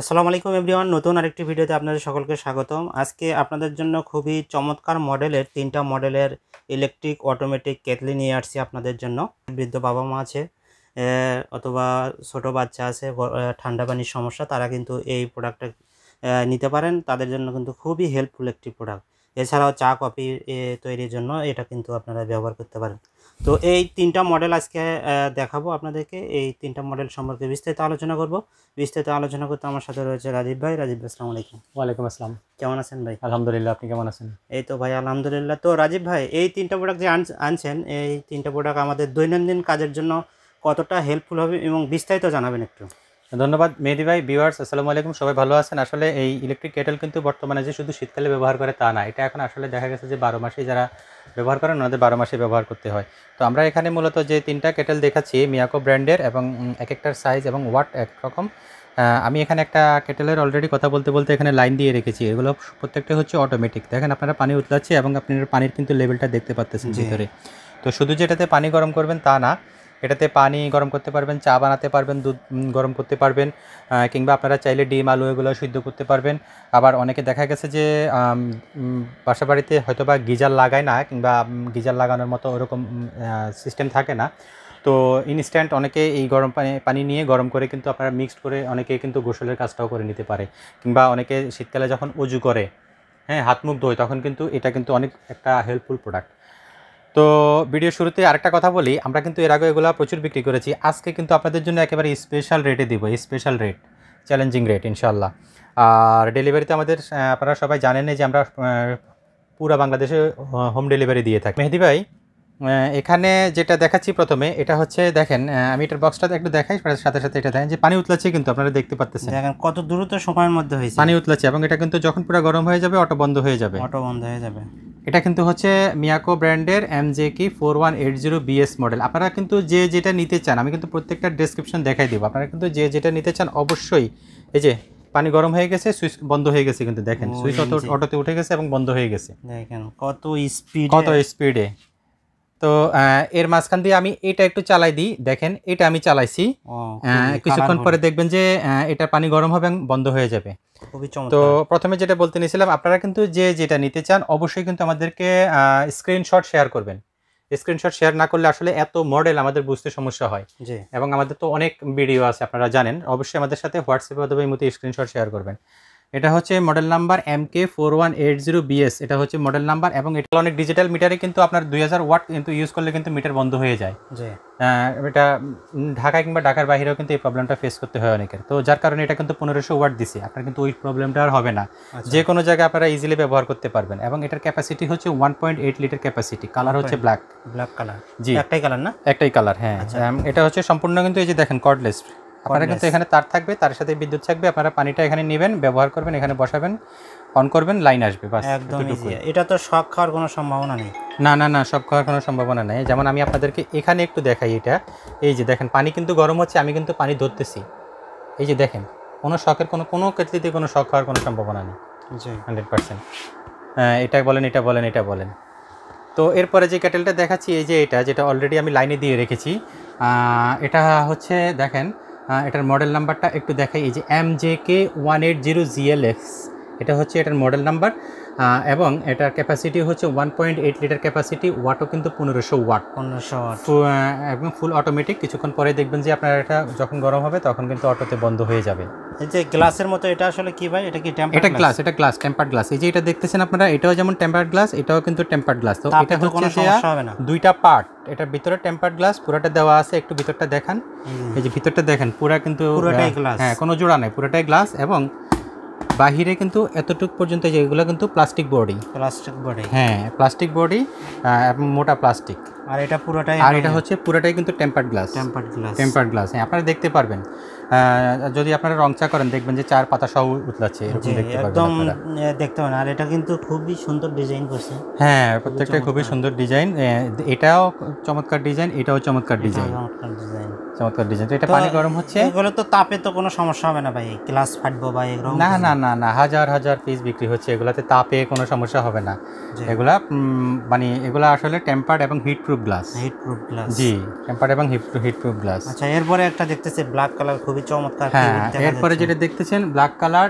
আসসালামু আলাইকুম এভরিওয়ান নতুন আরেকটি ভিডিওতে আপনাদের সকলকে স্বাগতম আজকে আপনাদের জন্য খুবই চমৎকার মডেলের তিনটা মডেলের ইলেকট্রিক অটোমেটিক কেটলি নিয়ে আসছি আপনাদের জন্য বৃদ্ধ বাবা মা আছে অথবা ছোট বাচ্চা আছে ঠান্ডা পানির সমস্যা তারা কিন্তু এই প্রোডাক্টটা নিতে পারেন তাদের জন্য কিন্তু খুবই হেল্পফুল একটি প্রোডাক্ট এছাড়াও চা কফি তৈরির জন্য এটা কিন্তু আপনারা ব্যবহার করতে পারেন তো এই তিনটা মডেল আজকে দেখাবো আপনাদেরকে এই তিনটা মডেল সম্পর্কে বিস্তারিত আলোচনা করব বিস্তারিত আলোচনা করতে আমার সাথে রয়েছে রাজীব ভাই রাজীব ভাই আসসালামু আলাইকুম ওয়ালাইকুম আসসালাম কেমন আছেন ভাই আলহামদুলিল্লাহ আপনি কেমন আছেন এই তো ভাই আলহামদুলিল্লাহ তো রাজীব ভাই এই তিনটা প্রোডাক্ট যে আনছেন এই তিনটা প্রোডাক্ট আমাদের দৈনন্দিন কাজের জন্য কতটা হেল্পফুল হবে এবং বিস্তারিত জানাবেন একটু ধন্যবাদ মেহেদি ভাই বিওয়ার্স আসসালামু আলাইকুম সবাই ভালো আছেন আসলে এই ইলেকট্রিক কেটেল কিন্তু বর্তমানে যে শুধু শীতকালে ব্যবহার করে তা না এটা এখন আসলে দেখা গেছে যে বারো মাসে যারা ব্যবহার করেন ওনাদের বারো মাসে ব্যবহার করতে হয় তো আমরা এখানে মূলত যে তিনটা কেটেল দেখাচ্ছি মিয়াকো ব্র্যান্ডের এবং এক একটার সাইজ এবং ওয়াট একরকম আমি এখানে একটা কেটেলের অলরেডি কথা বলতে বলতে এখানে লাইন দিয়ে রেখেছি এগুলো প্রত্যেকটা হচ্ছে অটোমেটিক দেখেন আপনারা পানি উতলাচ্ছে এবং আপনার পানির কিন্তু লেভেলটা দেখতে পাচ্তেছেন ভিতরে তো শুধু যেটাতে পানি গরম করবেন তা না এটাতে পানি গরম করতে পারবেন চা বানাতে পারবেন দুধ গরম করতে পারবেন কিংবা আপনারা চাইলে ডিম আলু এগুলো সিদ্ধ করতে পারবেন আবার অনেকে দেখা গেছে যে বাসা বাড়িতে হয়তো বা গিজার লাগায় না কিংবা গিজার লাগানোর মতো ওরকম সিস্টেম থাকে না তো ইনস্ট্যান্ট অনেকে এই গরম পানি পানি নিয়ে গরম করে কিন্তু আপনারা মিক্সড করে অনেকে কিন্তু গোসলের কাজটাও করে নিতে পারে কিংবা অনেকে শীতকালে যখন উজু করে হ্যাঁ হাত মুখ ধোয় তখন কিন্তু এটা কিন্তু অনেক একটা হেল্পফুল প্রোডাক্ট তো ভিডিও শুরুতে আরেকটা কথা বলি আমরা কিন্তু এর আগে এগুলো প্রচুর বিক্রি করেছি আজকে কিন্তু আপনাদের জন্য একেবারে স্পেশাল রেটে দিব স্পেশাল রেট চ্যালেঞ্জিং রেট ইনশাল্লাহ আর ডেলিভারিতে আমাদের আপনারা সবাই জানেন যে আমরা পুরো বাংলাদেশে হোম ডেলিভারি দিয়ে থাকি মেহেদি ভাই এখানে যেটা দেখাচ্ছি প্রথমে এটা হচ্ছে দেখেন আমি এটার বক্সটা একটু দেখাই সাথে সাথে এটা দেখেন যে পানি উতলাচ্ছে কিন্তু আপনারা দেখতে পাচ্ছেন দেখেন কত দ্রুত সময়ের মধ্যে হয়েছে পানি উতলাচ্ছে এবং এটা কিন্তু যখন পুরো গরম হয়ে যাবে অটো বন্ধ হয়ে যাবে অটো বন্ধ হয়ে যাবে এটা কিন্তু হচ্ছে মিয়াকো ব্র্যান্ডের M J K four one eight zero BS model আপনারা কিন্তু যে যেটা নিতে চান আমি কিন্তু প্রত্যেকটা ডেসক্রিপশন দেখাই দেবো আপনারা কিন্তু যে যেটা নিতে চান অবশ্যই এই যে পানি গরম হয়ে গেছে সুইচ বন্ধ হয়ে গেছে কিন্তু দেখেন সুইচ অটোতে উঠে গেছে এবং বন্ধ হয়ে গেছে দেখেন কত স্পিড কত স্পিডে তো এর মাঝখান দিয়ে আমি এটা একটু চালাই দিই দেখেন এটা আমি চালাইছি কিছুক্ষণ পরে দেখবেন যে এটা পানি গরম হবে বন্ধ হয়ে যাবে তো প্রথমে যেটা বলতে নিয়েছিলাম আপনারা কিন্তু যে যেটা নিতে চান অবশ্যই কিন্তু আমাদেরকে স্ক্রিনশট শেয়ার করবেন স্ক্রিনশট শেয়ার না করলে আসলে এত মডেল আমাদের বুঝতে সমস্যা হয় এবং আমাদের তো অনেক ভিডিও আছে আপনারা জানেন অবশ্যই আমাদের সাথে হোয়াটসঅ্যাপে অথবা এই মতো স্ক্রিনশট শেয়ার করবেন এটা হচ্ছে model number M K four one eight zero BS এটা হচ্ছে মডেল নাম্বার এবং এটা অনেক ডিজিটাল মিটারে কিন্তু আপনার দুই হাজার ওয়াট কিন্তু ইউজ করলে কিন্তু মিটার বন্ধ হয়ে যায় এটা ঢাকায় কিংবা ঢাকার বাইরেও কিন্তু এই প্রবলেমটা ফেস করতে হয় অনেকের তো যার কারণে এটা কিন্তু পনেরোশো ওয়াট দিছে আপনার কিন্তু ওই প্রবলেমটা আর হবে না আচ্ছা। যে কোনো জায়গায় আপনারা ইজিলি ব্যবহার করতে পারবেন এবং এটার ক্যাপাসিটি হচ্ছে one point eight litre capacity colour হচ্ছে ব্ল্যাক ব্ল্যাক কালার জি একটাই কালার না একটাই কালার হ্যাঁ আচ্ছা। এটা হচ্ছে সম্পূর্ণ কিন্তু এই যে দেখেন কর্ডলেস আপনারা কিন্তু এখানে তার থাকবে তার সাথে বিদ্যুৎ থাকবে আপনারা পানিটা এখানে নেবেন ব্যবহার করবেন এখানে বসাবেন অন করবেন লাইন আসবে বাস একদম এটা তো শখ খাওয়ার কোনো সম্ভাবনা নেই না না না শখ খাওয়ার কোনো সম্ভাবনা নেই যেমন আমি আপনাদেরকে এখানে একটু দেখাই এটা এই যে দেখেন পানি কিন্তু গরম হচ্ছে আমি কিন্তু পানি ধরতেছি এই যে দেখেন কোনো শখের কোনো কোনো ক্ষেত্রেতে কোনো শখ খাওয়ার কোনো সম্ভাবনা নেই হান্ড্রেড পার্সেন্ট হ্যাঁ এটা বলেন এটা বলেন এটা বলেন তো এরপরে যে ক্যাটেলটা দেখাচ্ছি এই যে এটা যেটা অলরেডি আমি লাইনে দিয়ে রেখেছি এটা হচ্ছে দেখেন এটার মডেল নাম্বারটা একটু দেখাই এই যে M J K one eight zero GLX এটা হচ্ছে এটার মডেল নাম্বার এবং এটার ক্যাপাসিটি হচ্ছে one point eight litre capacity ওয়াটও কিন্তু পনেরোশো ওয়াট পনেরোশো ওয়াট এবং ফুল অটোমেটিক কিছুক্ষণ পরে দেখবেন যে আপনার এটা যখন গরম হবে তখন কিন্তু অটোতে বন্ধ হয়ে যাবে এই যে গ্লাসের মতো এটা আসলে কি ভাই এটা কি টেম্পার এটা গ্লাস এটা গ্লাস টেম্পার গ্লাস এই যে এটা দেখতেছেন আপনারা এটাও যেমন টেম্পার গ্লাস এটাও কিন্তু টেম্পার গ্লাস তো এটা হচ্ছে দুইটা পার্ট এটার ভিতরে টেম্পার গ্লাস পুরোটা দেওয়া আছে একটু ভিতরটা দেখান এই যে ভিতরটা দেখেন পুরা কিন্তু পুরোটাই গ্লাস হ্যাঁ কোনো জোড়া নাই পুরোটাই গ্লাস এবং বাহিরে কিন্তু এতটুক পর্যন্ত যেগুলো কিন্তু প্লাস্টিক বডি প্লাস্টিক বডি হ্যাঁ প্লাস্টিক বডি মোটা প্লাস্টিক আর এটা পুরোটাই আর এটা হচ্ছে পুরোটাই কিন্তু tempered glass tempered glass tempered glass হ্যাঁ আপনারা দেখতে পারবেন যদি আপনারা রং চা করেন দেখবেন যে চার পাতা সহ উতলাচ্ছে এরকম দেখতে পারবেন একদম দেখতে পাবেন আর এটা কিন্তু খুবই সুন্দর ডিজাইন করছে হ্যাঁ প্রত্যেকটা খুবই সুন্দর ডিজাইন এটাও চমৎকার ডিজাইন এটাও চমৎকার ডিজাইন চমৎকার ডিজাইন চমৎকার ডিজাইন তো এটা পানি গরম হচ্ছে এগুলো তো তাপে তো কোনো সমস্যা হবে না ভাই গ্লাস ফাটবো বা এরকম না না না না হাজার হাজার পিস বিক্রি হচ্ছে এগুলাতে তাপে কোনো সমস্যা হবে না এগুলা মানে এগুলা আসলে টেম্পার্ড এবং heat heatproof glass heatproof glass জি টেম্পার এবং হিটপ্রুফ গ্লাস আচ্ছা এরপরে একটা দেখতেছে ব্ল্যাক কালার খুবই চমৎকার হ্যাঁ এরপরে যেটা দেখতেছেন ব্ল্যাক কালার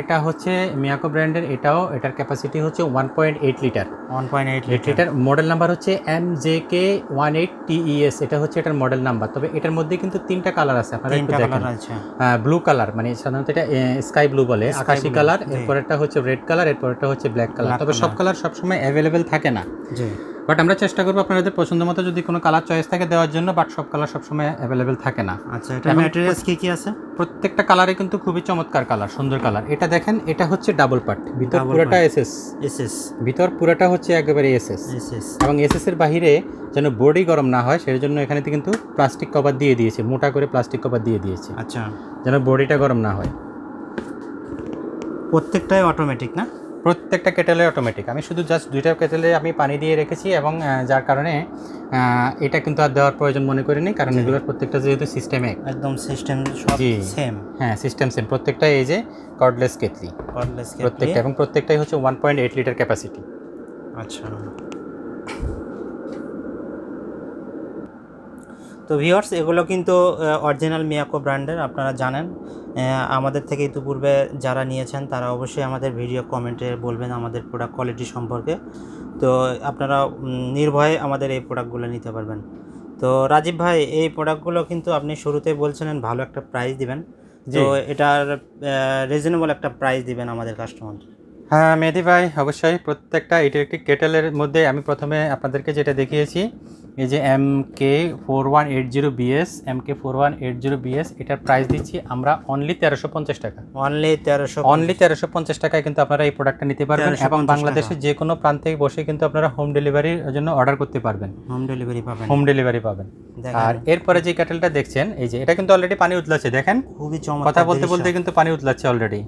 এটা হচ্ছে মিয়াকো ব্র্যান্ডের এটাও এটার ক্যাপাসিটি হচ্ছে one point eight litre one point eight litre model number হচ্ছে M J K one eight TES এটা হচ্ছে এটার মডেল নাম্বার তবে এটার মধ্যে কিন্তু তিনটা কালার আছে আপনারা একটু দেখেন ব্লু কালার মানে সাধারণত এটা স্কাই ব্লু বলে আকাশি কালার এরপরেরটা হচ্ছে রেড কালার একটা হচ্ছে ব্ল্যাক কালার তবে সব কালার সবসময় অ্যাভেলেবেল থাকে না জি বাট আমরা চেষ্টা করবো আপনাদের পছন্দ মতো যদি কোনো কালার চয়েস থাকে দেওয়ার জন্য বাট সব কালার সবসময় অ্যাভেলেবেল থাকে না আচ্ছা এটা ম্যাটেরিয়ালস কী আছে প্রত্যেকটা কালারে কিন্তু খুবই চমৎকার কালার সুন্দর কালার এটা দেখেন এটা হচ্ছে ডাবল পার্ট ভিতর পুরোটা এসএস এসএস ভিতর পুরোটা হচ্ছে একেবারে এসএস এসএস এবং এস এর বাহিরে যেন বডি গরম না হয় সেই জন্য এখানেতে কিন্তু প্লাস্টিক কভার দিয়ে দিয়েছে মোটা করে প্লাস্টিক কভার দিয়ে দিয়েছে আচ্ছা যেন বডিটা গরম না হয় প্রত্যেকটাই অটোমেটিক না প্রত্যেকটা কেটেলে অটোমেটিক আমি শুধু জাস্ট দুইটা কেটেলে আমি পানি দিয়ে রেখেছি এবং যার কারণে এটা কিন্তু আর দেওয়ার প্রয়োজন মনে করিনি কারণ এগুলোর প্রত্যেকটা যেহেতু সিস্টেমে একদম সিস্টেম সব সেম হ্যাঁ সিস্টেম সেম প্রত্যেকটা এই যে কর্ডলেস কেটলি কর্ডলেস প্রত্যেকটা এবং প্রত্যেকটাই হচ্ছে one point eight litre capacity আচ্ছা তো ভিওর্স এগুলো কিন্তু অরিজিনাল মিয়াকো ব্র্যান্ডের আপনারা জানেন আমাদের থেকে ইতিপূর্বে যারা নিয়েছেন তারা অবশ্যই আমাদের ভিডিও কমেন্টে বলবেন আমাদের প্রোডাক্ট কোয়ালিটি সম্পর্কে তো আপনারা নির্ভয়ে আমাদের এই প্রোডাক্টগুলো নিতে পারবেন তো রাজীব ভাই এই প্রোডাক্টগুলো কিন্তু আপনি শুরুতেই বলছিলেন ভালো একটা প্রাইস দিবেন তো এটার রিজনেবল একটা প্রাইস দিবেন আমাদের কাস্টমার হ্যাঁ মেহেদি ভাই অবশ্যই প্রত্যেকটা ইলেকট্রিক কেটেলের মধ্যে আমি প্রথমে আপনাদেরকে যেটা দেখিয়েছি এই যে M K four one eight zero BS M K four one eight zero BS এটার প্রাইস দিচ্ছি আমরা অনলি তেরোশো পঞ্চাশ টাকা অনলি তেরোশো অনলি তেরোশো পঞ্চাশ টাকায় কিন্তু আপনারা এই প্রোডাক্টটা নিতে পারবেন এবং বাংলাদেশের যে কোনো প্রান্তে বসে কিন্তু আপনারা হোম ডেলিভারির জন্য অর্ডার করতে পারবেন হোম ডেলিভারি পাবেন হোম ডেলিভারি পাবেন আর এরপরে যে ক্যাটেলটা দেখছেন এই যে এটা কিন্তু অলরেডি পানি উতলাচ্ছে দেখেন খুবই কথা বলতে বলতে কিন্তু পানি উতলাচ্ছে অলরেডি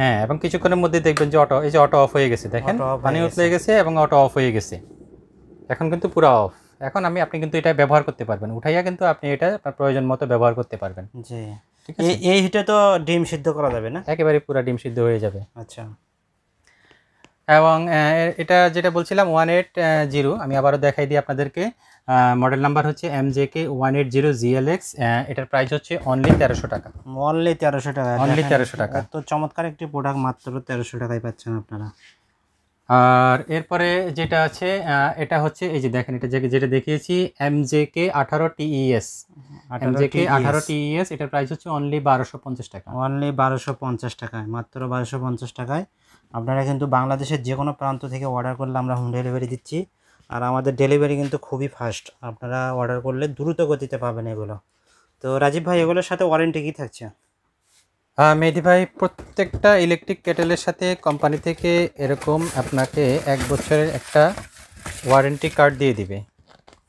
হ্যাঁ এবং কিছুক্ষণের মধ্যে দেখবেন যে অটো এই যে অটো অফ হয়ে গেছে দেখেন পানি উতলে গেছে এবং অটো অফ হয়ে গেছে এখন কিন্তু পুরো অফ এখন আমি আপনি কিন্তু এটা ব্যবহার করতে পারবেন উঠাইয়া কিন্তু আপনি এটা আপনার প্রয়োজন মতো ব্যবহার করতে পারবেন জি এই হিটে তো ডিম সিদ্ধ করা যাবে না একেবারে পুরো ডিম সিদ্ধ হয়ে যাবে আচ্ছা এবং এটা যেটা বলছিলাম ওয়ান এইট জিরো আমি আবারও দেখাই দিই আপনাদেরকে মডেল নাম্বার হচ্ছে M J K one eight zero X এটার প্রাইস হচ্ছে অনলি তেরোশো টাকা অনলি তেরোশো টাকা অনলি তেরোশো টাকা তো চমৎকার একটি প্রোডাক্ট মাত্র তেরোশো টাকায় পাচ্ছেন আপনারা আর এরপরে যেটা আছে এটা হচ্ছে এই যে দেখেন এটা যেটা দেখিয়েছি এম জে কে আঠারো টিইএস এম জে কে আঠারো টিইএস e e এটার প্রাইস হচ্ছে অনলি বারোশো পঞ্চাশ টাকা অনলি বারোশো পঞ্চাশ টাকায় মাত্র বারোশো পঞ্চাশ টাকায় আপনারা কিন্তু বাংলাদেশের যে কোনো প্রান্ত থেকে অর্ডার করলে আমরা হোম ডেলিভারি দিচ্ছি আর আমাদের ডেলিভারি কিন্তু খুবই ফাস্ট আপনারা অর্ডার করলে দ্রুত গতিতে পাবেন এগুলো তো রাজীব ভাই এগুলোর সাথে ওয়ারেন্টি কী থাকছে মেহেদি ভাই প্রত্যেকটা ইলেকট্রিক কেটেলের সাথে কোম্পানি থেকে এরকম আপনাকে এক বছরের একটা ওয়ারেন্টি কার্ড দিয়ে দিবে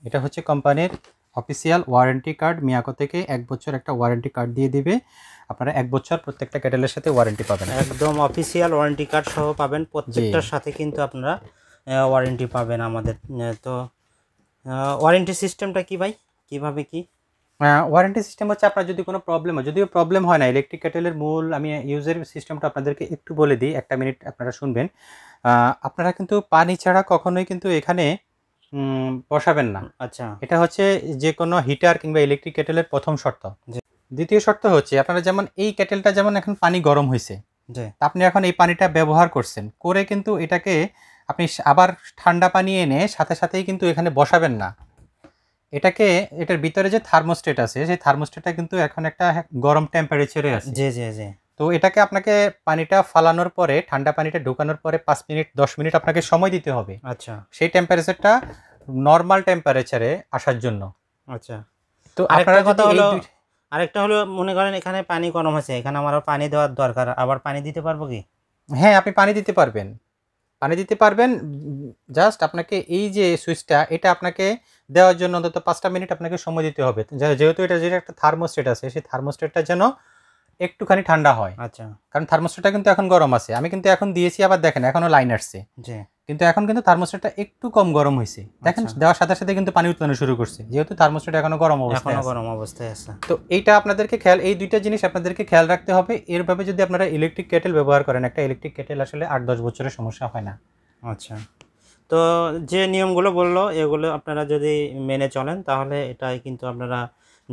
এটা হচ্ছে কোম্পানির অফিসিয়াল ওয়ারেন্টি কার্ড মিয়াকো থেকে এক বছর একটা ওয়ারেন্টি কার্ড দিয়ে দিবে আপনারা এক বছর প্রত্যেকটা কেটেলের সাথে ওয়ারেন্টি পাবেন একদম অফিসিয়াল ওয়ারেন্টি কার্ড সহ পাবেন প্রত্যেকটার সাথে কিন্তু আপনারা ওয়ারেন্টি পাবেন আমাদের তো ওয়ারেন্টি সিস্টেমটা কি ভাই কিভাবে কি ওয়ারেন্টি সিস্টেম হচ্ছে আপনার যদি কোনো প্রবলেম হয় যদিও প্রবলেম হয় না ইলেকট্রিক কেটেলের মূল আমি ইউজের সিস্টেমটা আপনাদেরকে একটু বলে দিই একটা মিনিট আপনারা শুনবেন আপনারা কিন্তু পানি ছাড়া কখনোই কিন্তু এখানে বসাবেন না আচ্ছা এটা হচ্ছে যে কোনো হিটার কিংবা ইলেকট্রিক কেটেলের প্রথম শর্ত দ্বিতীয় শর্ত হচ্ছে আপনারা যেমন এই কেটেলটা যেমন এখন পানি গরম হয়েছে আপনি এখন এই পানিটা ব্যবহার করছেন করে কিন্তু এটাকে আপনি আবার ঠান্ডা পানি এনে সাথে সাথেই কিন্তু এখানে বসাবেন না এটাকে এটার ভিতরে যে থার্মোস্টেট আছে সেই থার্মোস্টেটটা কিন্তু এখন একটা হ্যাঁ, গরম টেম্পারেচারে আছে জি জি জি তো এটাকে আপনাকে পানিটা ফালানোর পরে ঠান্ডা পানিটা ঢোকানোর পরে পাঁচ মিনিট দশ মিনিট আপনাকে সময় দিতে হবে আচ্ছা সেই টেম্পারেচারটা নর্মাল টেম্পারেচারে আসার জন্য আচ্ছা তো আপনার কথা হলো আরেকটা হলো মনে করেন এখানে পানি গরম আছে এখানে আমার পানি দেওয়ার দরকার আবার পানি দিতে পারবো কি হ্যাঁ আপনি পানি দিতে পারবেন পানি দিতে পারবেন জাস্ট আপনাকে এই যে সুইচটা এটা আপনাকে দেওয়ার জন্য অন্তত পাঁচটা মিনিট আপনাকে সময় দিতে হবে যেহেতু এটা যেটা একটা থার্মোস্টেট আছে সেই থার্মোস্টেটটা যেন একটুখানি ঠান্ডা হয় আচ্ছা কারণ থার্মোস্টেটটা কিন্তু এখন গরম আছে আমি কিন্তু এখন দিয়েছি আবার দেখেন এখনও লাইন আসছে কিন্তু এখন কিন্তু থার্মোস্টেটটা একটু কম গরম হয়েছে দেখেন আচ্ছা। দেওয়ার সাথে সাথে কিন্তু পানি উৎপাদন শুরু করছে যেহেতু থার্মোস্টেট এখনো গরম অবস্থায় গরম অবস্থায় আছে তো এইটা আপনাদেরকে খেয়াল এই দুইটা জিনিস আপনাদেরকে খেয়াল রাখতে হবে এরভাবে যদি আপনারা ইলেকট্রিক কেটেল ব্যবহার করেন একটা ইলেকট্রিক কেটেল আসলে আট দশ বছরের সমস্যা হয় না আচ্ছা তো যে নিয়মগুলো বললো এগুলো আপনারা যদি মেনে চলেন তাহলে এটাই কিন্তু আপনারা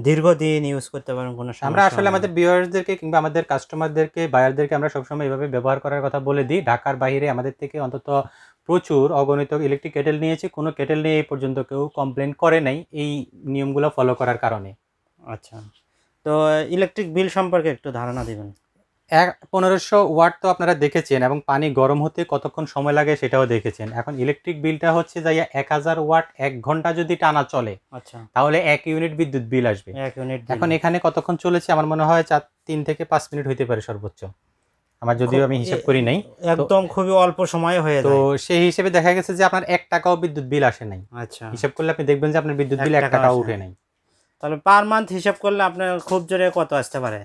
দীর্ঘদিন ইউজ করতে পারেন কোনো আমরা আসলে আমাদের বিয়ারদেরকে কিংবা আমাদের কাস্টমারদেরকে বায়ারদেরকে আমরা সবসময় এভাবে ব্যবহার করার কথা বলে দিই ঢাকার বাইরে আমাদের থেকে অন্তত প্রচুর অগণিত ইলেকট্রিক কেটেল নিয়েছে কোনো কেটেল নিয়ে এই পর্যন্ত কেউ কমপ্লেন করে নাই এই নিয়মগুলো ফলো করার কারণে আচ্ছা তো ইলেকট্রিক বিল সম্পর্কে একটু ধারণা দেবেন এক পনেরোশো ওয়াট তো আপনারা দেখেছেন এবং পানি গরম হতে কতক্ষণ সময় লাগে সেটাও দেখেছেন এখন ইলেকট্রিক বিলটা হচ্ছে যাইয়া এক হাজার ওয়াট এক ঘন্টা যদি টানা চলে আচ্ছা তাহলে এক ইউনিট বিদ্যুৎ বিল আসবে এক ইউনিট এখন এখানে কতক্ষণ চলেছে আমার মনে হয় চার তিন থেকে পাঁচ মিনিট হইতে পারে সর্বোচ্চ আমার যদিও আমি হিসাব করি নাই একদম খুবই অল্প সময় হয়ে তো সেই হিসেবে দেখা গেছে যে আপনার এক টাকাও বিদ্যুৎ বিল আসে নাই আচ্ছা হিসেব করলে আপনি দেখবেন যে আপনার বিদ্যুৎ বিল এক টাকাও উঠে নাই তাহলে পার মান্থ হিসাব করলে আপনার খুব জোরে কত আসতে পারে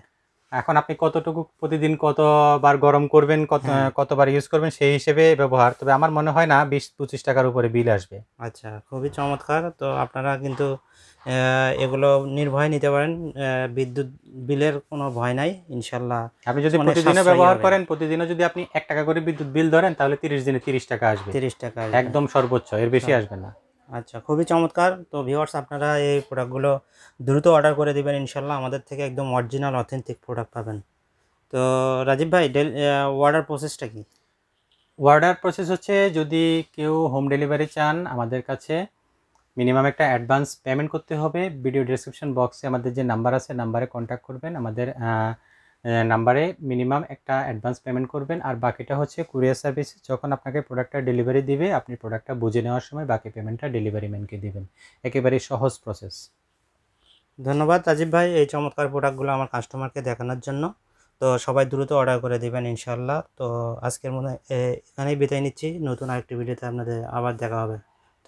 এখন আপনি কতটুকু প্রতিদিন কতবার গরম করবেন কত কতবার ইউজ করবেন সেই হিসেবে ব্যবহার তবে আমার মনে হয় না বিশ পঁচিশ টাকার উপরে বিল আসবে আচ্ছা খুবই চমৎকার তো আপনারা কিন্তু এগুলো নির্ভয় নিতে পারেন বিদ্যুৎ বিলের কোনো ভয় নাই ইনশাল্লাহ আপনি যদি মানে প্রতিদিনও ব্যবহার করেন প্রতিদিনও যদি আপনি এক টাকা করে বিদ্যুৎ বিল ধরেন তাহলে তিরিশ দিনে তিরিশ টাকা আসবে তিরিশ টাকা একদম সর্বোচ্চ এর বেশি আসবে না আচ্ছা খুবই চমৎকার তো ভিউয়ার্স আপনারা এই প্রোডাক্টগুলো দ্রুত অর্ডার করে দেবেন ইনশাল্লাহ আমাদের থেকে একদম অরিজিনাল অথেন্টিক প্রোডাক্ট পাবেন তো রাজীব ভাই অর্ডার প্রসেসটা কি অর্ডার প্রসেস হচ্ছে যদি কেউ হোম ডেলিভারি চান আমাদের কাছে মিনিমাম একটা অ্যাডভান্স পেমেন্ট করতে হবে ভিডিও ডিসক্রিপশন বক্সে আমাদের যে নাম্বার আছে নাম্বারে কন্ট্যাক্ট করবেন আমাদের নাম্বারে মিনিমাম একটা অ্যাডভান্স পেমেন্ট করবেন আর বাকিটা হচ্ছে কুরিয়ার সার্ভিস যখন আপনাকে প্রোডাক্টটা ডেলিভারি দিবে আপনি প্রোডাক্টটা বুঝে নেওয়ার সময় বাকি পেমেন্টটা ডেলিভারি ম্যানকে দেবেন একেবারেই সহজ প্রসেস ধন্যবাদ রাজীব ভাই এই চমৎকার প্রোডাক্টগুলো আমার কাস্টমারকে দেখানোর জন্য তো সবাই দ্রুত অর্ডার করে দেবেন ইনশাল্লাহ তো আজকের মনে এখানেই বিদায় নিচ্ছি নতুন আরেকটি ভিডিওতে আপনাদের আবার দেখা হবে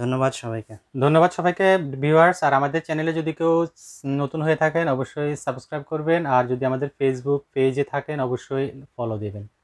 ধন্যবাদ সবাইকে ধন্যবাদ সবাইকে ভিউয়ার্স আর আমাদের চ্যানেলে যদি কেউ নতুন হয়ে থাকেন অবশ্যই সাবস্ক্রাইব করবেন আর যদি আমাদের ফেসবুক পেজে থাকেন অবশ্যই ফলো দেবেন